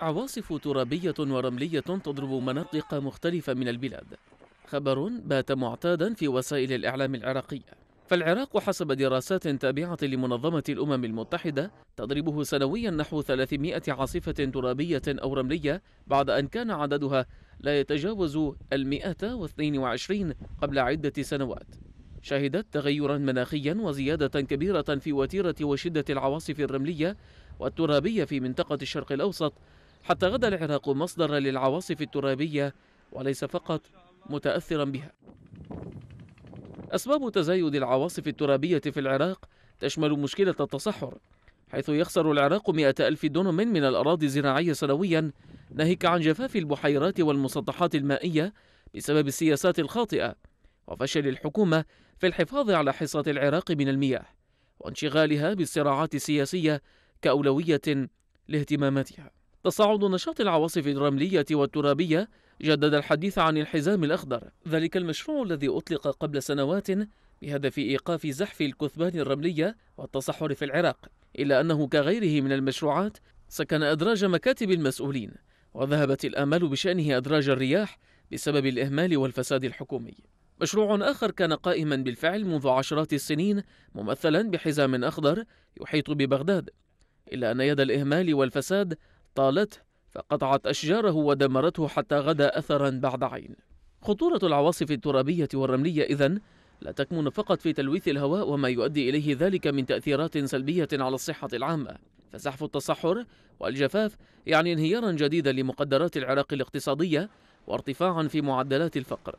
عواصف ترابية ورملية تضرب مناطق مختلفة من البلاد خبر بات معتادا في وسائل الإعلام العراقية فالعراق حسب دراسات تابعة لمنظمة الأمم المتحدة تضربه سنويا نحو 300 عاصفة ترابية أو رملية بعد أن كان عددها لا يتجاوز المئة واثنين وعشرين قبل عدة سنوات شهدت تغيرا مناخيا وزيادة كبيرة في وتيرة وشدة العواصف الرملية والترابية في منطقة الشرق الأوسط حتى غدا العراق مصدرا للعواصف الترابية وليس فقط متأثرا بها أسباب تزايد العواصف الترابية في العراق تشمل مشكلة التصحر حيث يخسر العراق مئة ألف دونم من الأراضي الزراعية سنويا ناهيك عن جفاف البحيرات والمسطحات المائية بسبب السياسات الخاطئة وفشل الحكومة في الحفاظ على حصة العراق من المياه وانشغالها بالصراعات السياسية كأولوية لاهتماماتها تصاعد نشاط العواصف الرملية والترابية جدد الحديث عن الحزام الأخضر ذلك المشروع الذي أطلق قبل سنوات بهدف إيقاف زحف الكثبان الرملية والتصحر في العراق إلا أنه كغيره من المشروعات سكن أدراج مكاتب المسؤولين وذهبت الآمال بشأنه أدراج الرياح بسبب الإهمال والفساد الحكومي مشروع آخر كان قائما بالفعل منذ عشرات السنين ممثلا بحزام أخضر يحيط ببغداد إلا أن يد الإهمال والفساد طالته فقطعت أشجاره ودمرته حتى غدا أثرا بعد عين خطورة العواصف الترابية والرملية إذن لا تكمن فقط في تلويث الهواء وما يؤدي إليه ذلك من تأثيرات سلبية على الصحة العامة فزحف التصحر والجفاف يعني انهيارا جديدا لمقدرات العراق الاقتصادية وارتفاعا في معدلات الفقر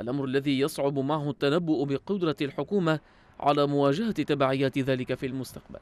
الأمر الذي يصعب معه التنبؤ بقدرة الحكومة على مواجهة تبعيات ذلك في المستقبل